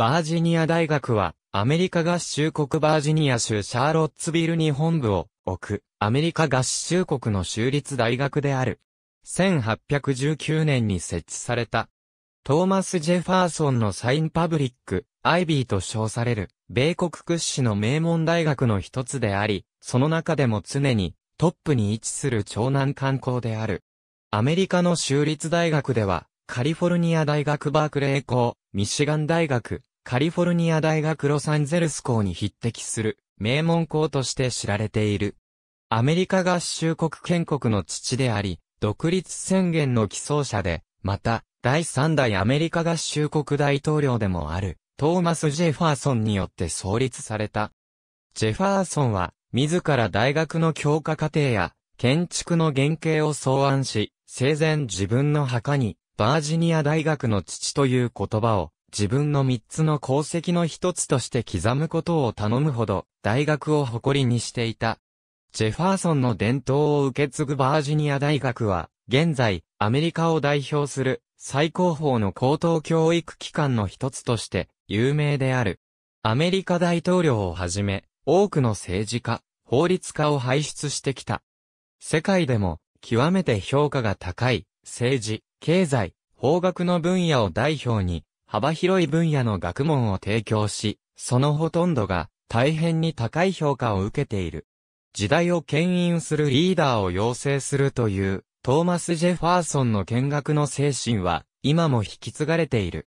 バージニア大学は、アメリカ合衆国バージニア州シャーロッツビルに本部を置く、アメリカ合衆国の州立大学である。1819年に設置された。トーマス・ジェファーソンのサインパブリック、アイビーと称される、米国屈指の名門大学の一つであり、その中でも常にトップに位置する長南観光である。アメリカの州立大学では、カリフォルニア大学バークレー校、ミシガン大学、カリフォルニア大学ロサンゼルス校に匹敵する名門校として知られている。アメリカ合衆国建国の父であり、独立宣言の起草者で、また、第3代アメリカ合衆国大統領でもある、トーマス・ジェファーソンによって創立された。ジェファーソンは、自ら大学の教科課程や、建築の原型を草案し、生前自分の墓に、バージニア大学の父という言葉を自分の三つの功績の一つとして刻むことを頼むほど、大学を誇りにしていた。ジェファーソンの伝統を受け継ぐバージニア大学は、現在、アメリカを代表する最高峰の高等教育機関の一つとして有名である。アメリカ大統領をはじめ、多くの政治家、法律家を輩出してきた。世界でも、極めて評価が高い、政治、経済、法学の分野を代表に、幅広い分野の学問を提供し、そのほとんどが大変に高い評価を受けている。時代を牽引するリーダーを養成するという、トーマス・ジェファーソンの見学の精神は、今も引き継がれている。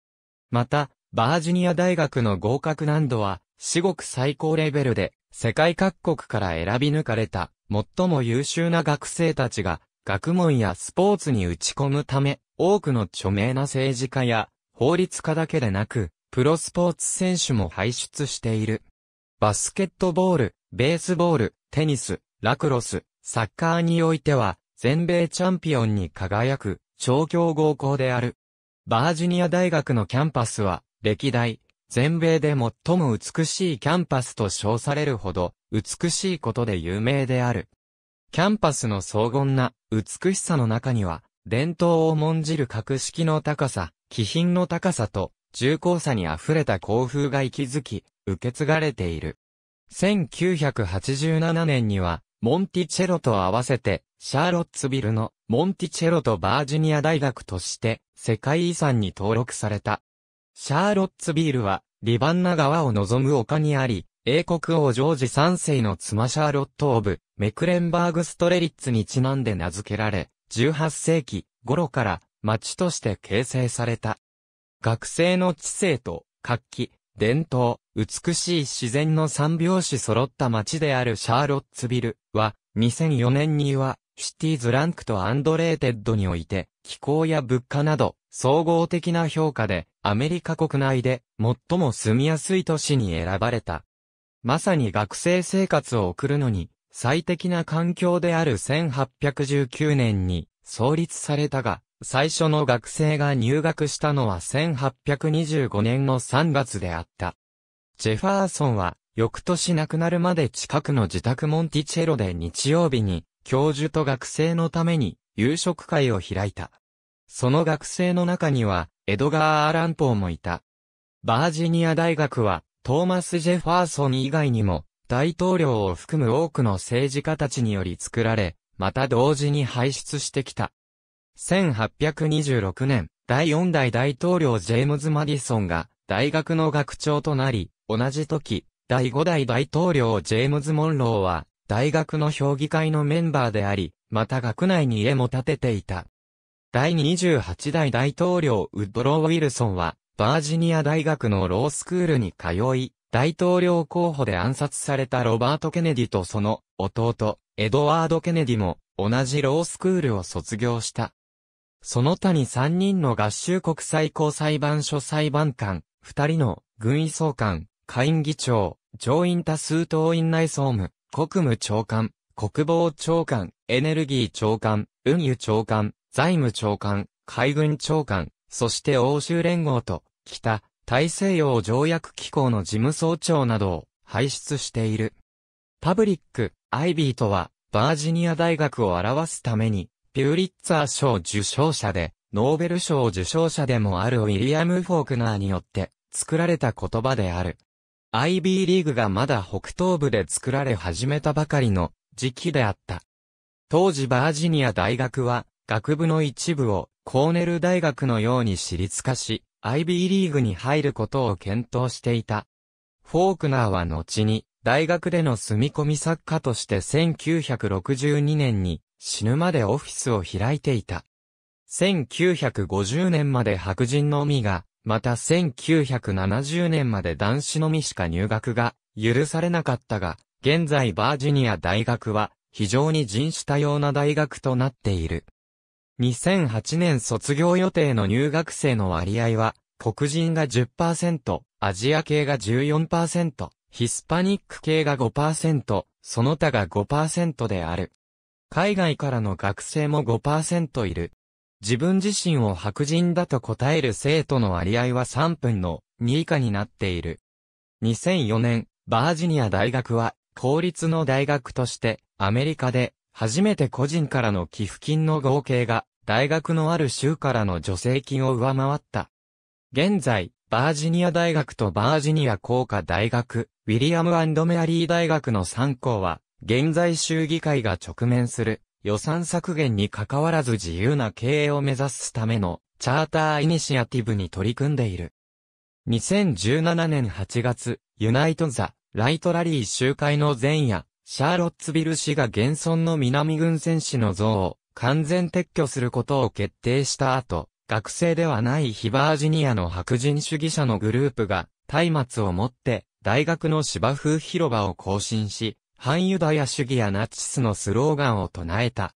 また、バージニア大学の合格難度は、至極最高レベルで、世界各国から選び抜かれた、最も優秀な学生たちが、学問やスポーツに打ち込むため、多くの著名な政治家や法律家だけでなく、プロスポーツ選手も輩出している。バスケットボール、ベースボール、テニス、ラクロス、サッカーにおいては、全米チャンピオンに輝く、超強豪校である。バージニア大学のキャンパスは、歴代、全米で最も美しいキャンパスと称されるほど、美しいことで有名である。キャンパスの荘厳な美しさの中には、伝統を重んじる格式の高さ、気品の高さと、重厚さに溢れた校風が息づき、受け継がれている。1987年には、モンティチェロと合わせて、シャーロッツビルのモンティチェロとバージニア大学として、世界遺産に登録された。シャーロッツビールは、リバンナ川を望む丘にあり、英国王ジョージ3世の妻シャーロット・オブ、メクレンバーグ・ストレリッツにちなんで名付けられ、18世紀頃から町として形成された。学生の知性と活気、伝統、美しい自然の三拍子揃った町であるシャーロッツビルは2004年にはシティーズランクとアンドレーテッドにおいて気候や物価など総合的な評価でアメリカ国内で最も住みやすい都市に選ばれた。まさに学生生活を送るのに最適な環境である1819年に創立されたが、最初の学生が入学したのは1825年の3月であった。ジェファーソンは、翌年亡くなるまで近くの自宅モンティチェロで日曜日に、教授と学生のために夕食会を開いた。その学生の中には、エドガー・アランポーもいた。バージニア大学は、トーマス・ジェファーソン以外にも、大統領を含む多くの政治家たちにより作られ、また同時に輩出してきた。1826年、第4代大統領ジェームズ・マディソンが大学の学長となり、同じ時、第5代大統領ジェームズ・モンローは大学の評議会のメンバーであり、また学内に家も建てていた。第28代大統領ウッドロー・ウィルソンは、バージニア大学のロースクールに通い、大統領候補で暗殺されたロバート・ケネディとその弟、エドワード・ケネディも同じロースクールを卒業した。その他に3人の合衆国最高裁判所裁判官、2人の軍医総監、下院議長、上院多数党院内総務、国務長官、国防長官、エネルギー長官、運輸長官、財務長官、海軍長官、そして欧州連合と、北、大西洋条約機構の事務総長などを輩出している。パブリック、アイビーとは、バージニア大学を表すために、ピューリッツァー賞受賞者で、ノーベル賞受賞者でもあるウィリアム・フォークナーによって作られた言葉である。アイビーリーグがまだ北東部で作られ始めたばかりの時期であった。当時バージニア大学は学部の一部をコーネル大学のように私立化し、IB リーグに入ることを検討していた。フォークナーは後に、大学での住み込み作家として1962年に死ぬまでオフィスを開いていた。1950年まで白人のみが、また1970年まで男子のみしか入学が許されなかったが、現在バージニア大学は非常に人種多様な大学となっている。2008年卒業予定の入学生の割合は、黒人が10%、アジア系が14%、ヒスパニック系が5%、その他が5%である。海外からの学生も5%いる。自分自身を白人だと答える生徒の割合は3分の2以下になっている。2004年、バージニア大学は、公立の大学として、アメリカで初めて個人からの寄付金の合計が、大学のある州からの助成金を上回った。現在、バージニア大学とバージニア工科大学、ウィリアムメアリー大学の3校は、現在州議会が直面する予算削減に関わらず自由な経営を目指すためのチャーターイニシアティブに取り組んでいる。2017年8月、ユナイト・ザ・ライトラリー集会の前夜、シャーロッツビル市が現存の南軍戦士の像を完全撤去することを決定した後、学生ではないヒバージニアの白人主義者のグループが、松明を持って、大学の芝生広場を更新し、反ユダヤ主義やナチスのスローガンを唱えた。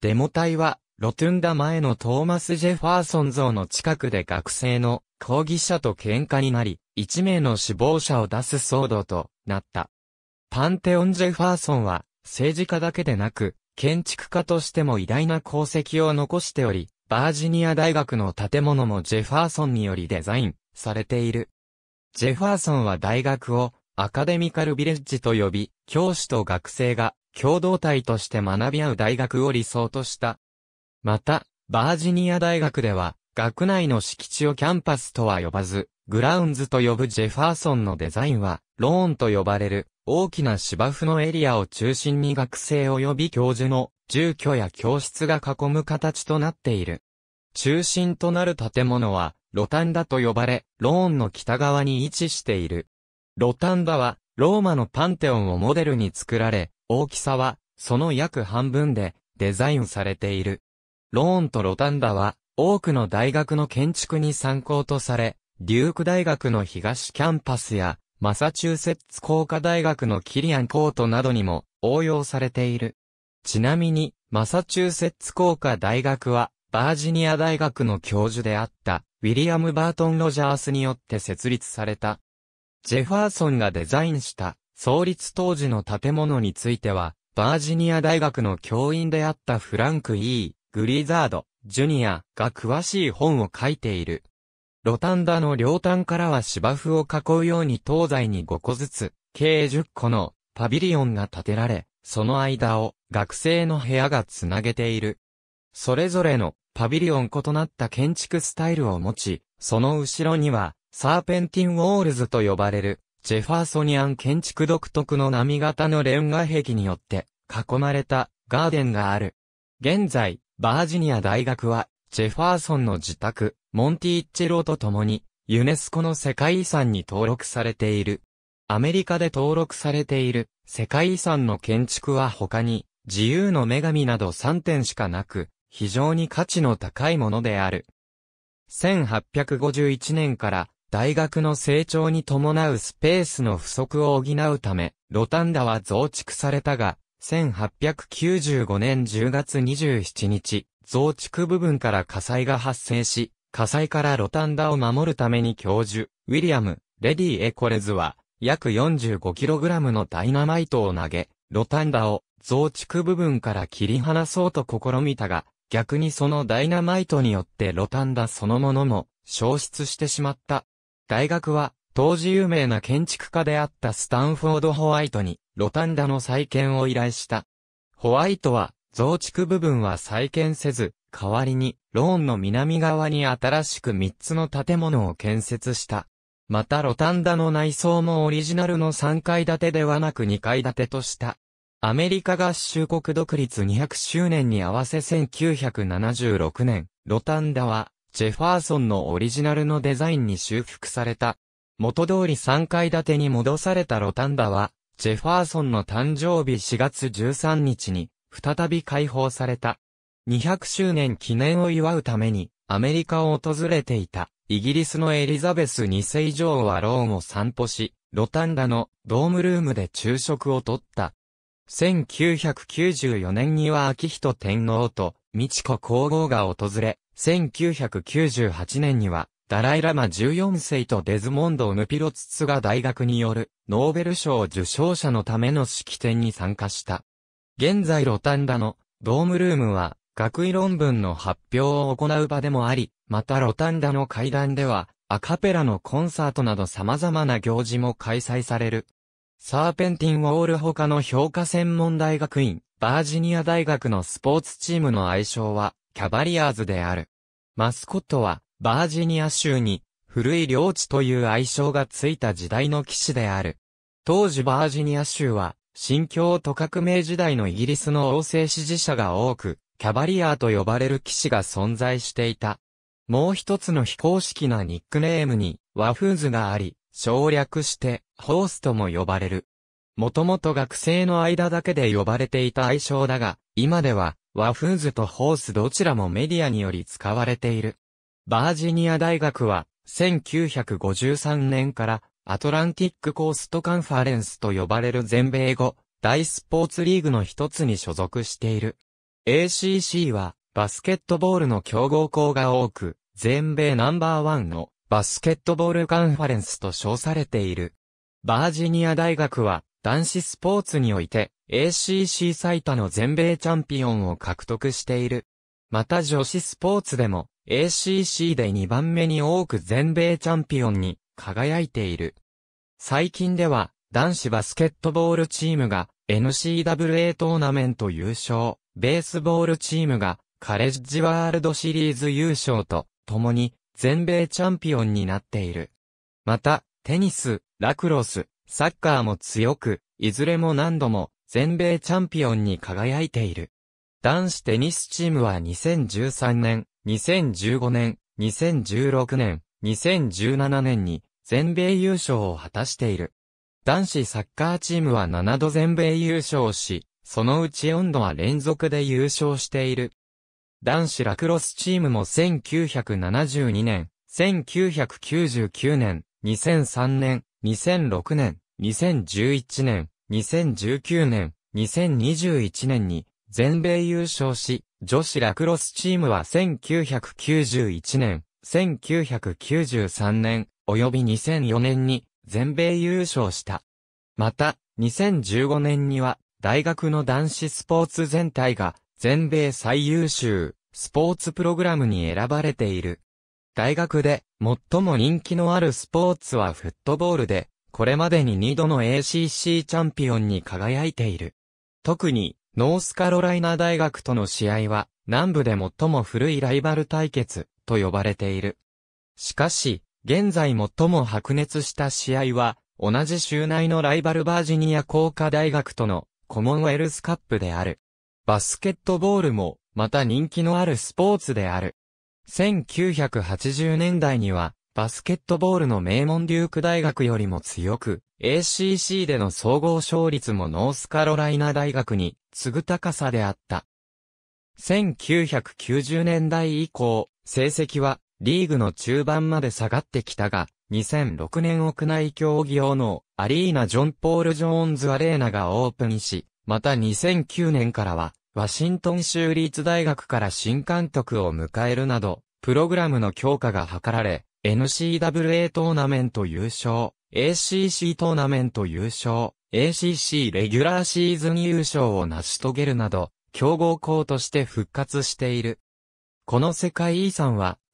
デモ隊は、ロトゥンダ前のトーマス・ジェファーソン像の近くで学生の抗議者と喧嘩になり、1名の死亡者を出す騒動となった。パンテオン・ジェファーソンは、政治家だけでなく、建築家としても偉大な功績を残しており、バージニア大学の建物もジェファーソンによりデザインされている。ジェファーソンは大学をアカデミカルビレッジと呼び、教師と学生が共同体として学び合う大学を理想とした。また、バージニア大学では、学内の敷地をキャンパスとは呼ばず、グラウンズと呼ぶジェファーソンのデザインは、ローンと呼ばれる大きな芝生のエリアを中心に学生及び教授の住居や教室が囲む形となっている。中心となる建物は、ロタンダと呼ばれ、ローンの北側に位置している。ロタンダは、ローマのパンテオンをモデルに作られ、大きさは、その約半分で、デザインされている。ローンとロタンダは、多くの大学の建築に参考とされ、デューク大学の東キャンパスや、マサチューセッツ工科大学のキリアンコートなどにも応用されている。ちなみに、マサチューセッツ工科大学は、バージニア大学の教授であった、ウィリアム・バートン・ロジャースによって設立された。ジェファーソンがデザインした、創立当時の建物については、バージニア大学の教員であったフランク・ E・ グリザード、ジュニアが詳しい本を書いている。ロタンダの両端からは芝生を囲うように東西に5個ずつ、計10個のパビリオンが建てられ、その間を学生の部屋がつなげている。それぞれのパビリオン異なった建築スタイルを持ち、その後ろにはサーペンティンウォールズと呼ばれるジェファーソニアン建築独特の波型のレンガ壁によって囲まれたガーデンがある。現在、バージニア大学はジェファーソンの自宅、モンティッチェロと共に、ユネスコの世界遺産に登録されている。アメリカで登録されている世界遺産の建築は他に、自由の女神など3点しかなく、非常に価値の高いものである。1851年から大学の成長に伴うスペースの不足を補うため、ロタンダは増築されたが、1895年10月27日、増築部分から火災が発生し、火災からロタンダを守るために教授、ウィリアム、レディ・エコレズは、約 45kg のダイナマイトを投げ、ロタンダを増築部分から切り離そうと試みたが、逆にそのダイナマイトによってロタンダそのものも消失してしまった。大学は当時有名な建築家であったスタンフォード・ホワイトにロタンダの再建を依頼した。ホワイトは増築部分は再建せず代わりに、ローンの南側に新しく3つの建物を建設した。またロタンダの内装もオリジナルの3階建てではなく2階建てとした。アメリカ合衆国独立200周年に合わせ1976年、ロタンダは、ジェファーソンのオリジナルのデザインに修復された。元通り3階建てに戻されたロタンダは、ジェファーソンの誕生日4月13日に、再び開放された。200周年記念を祝うために、アメリカを訪れていた、イギリスのエリザベス2世女王はローンを散歩し、ロタンダのドームルームで昼食をとった。1994年には秋人天皇と美智子皇后が訪れ、1998年にはダライラマ14世とデズモンド・ヌピロツツが大学によるノーベル賞受賞者のための式典に参加した。現在ロタンダのドームルームは学位論文の発表を行う場でもあり、またロタンダの階段では、アカペラのコンサートなど様々な行事も開催される。サーペンティンウォール他の評価専門大学院、バージニア大学のスポーツチームの愛称は、キャバリアーズである。マスコットは、バージニア州に、古い領地という愛称がついた時代の騎士である。当時バージニア州は、新教都革命時代のイギリスの王政支持者が多く、キャバリアーと呼ばれる騎士が存在していた。もう一つの非公式なニックネームにワフーズがあり、省略してホースとも呼ばれる。もともと学生の間だけで呼ばれていた愛称だが、今ではワフーズとホースどちらもメディアにより使われている。バージニア大学は1953年からアトランティックコーストカンファレンスと呼ばれる全米語大スポーツリーグの一つに所属している。ACC は、バスケットボールの強豪校が多く、全米ナンバーワンのバスケットボールカンファレンスと称されている。バージニア大学は、男子スポーツにおいて、ACC 最多の全米チャンピオンを獲得している。また女子スポーツでも、ACC で2番目に多く全米チャンピオンに輝いている。最近では、男子バスケットボールチームが n c w a トーナメント優勝。ベースボールチームがカレッジワールドシリーズ優勝と共に全米チャンピオンになっている。また、テニス、ラクロス、サッカーも強く、いずれも何度も全米チャンピオンに輝いている。男子テニスチームは2013年、2015年、2016年、2017年に全米優勝を果たしている。男子サッカーチームは7度全米優勝し、そのうち温度は連続で優勝している。男子ラクロスチームも1972年、1999年、2003年、2006年、2011年、2019年、2021年に全米優勝し、女子ラクロスチームは1991年、1993年、及び2004年に全米優勝した。また、2015年には大学の男子スポーツ全体が全米最優秀スポーツプログラムに選ばれている。大学で最も人気のあるスポーツはフットボールで、これまでに2度の ACC チャンピオンに輝いている。特にノースカロライナ大学との試合は南部で最も古いライバル対決と呼ばれている。しかし、現在最も白熱した試合は同じ州内のライバルバージニア工科大学とのコモンウェルスカップである。バスケットボールも、また人気のあるスポーツである。1980年代には、バスケットボールの名門デューク大学よりも強く、ACC での総合勝率もノースカロライナ大学に次ぐ高さであった。1990年代以降、成績はリーグの中盤まで下がってきたが、2006年屋内競技用のアリーナ・ジョンポール・ジョーンズ・アレーナがオープンし、また2009年からは、ワシントン州立大学から新監督を迎えるなど、プログラムの強化が図られ、n c w a トーナメント優勝、ACC トーナメント優勝、ACC レギュラーシーズン優勝を成し遂げるなど、強豪校として復活している。この世界遺産は、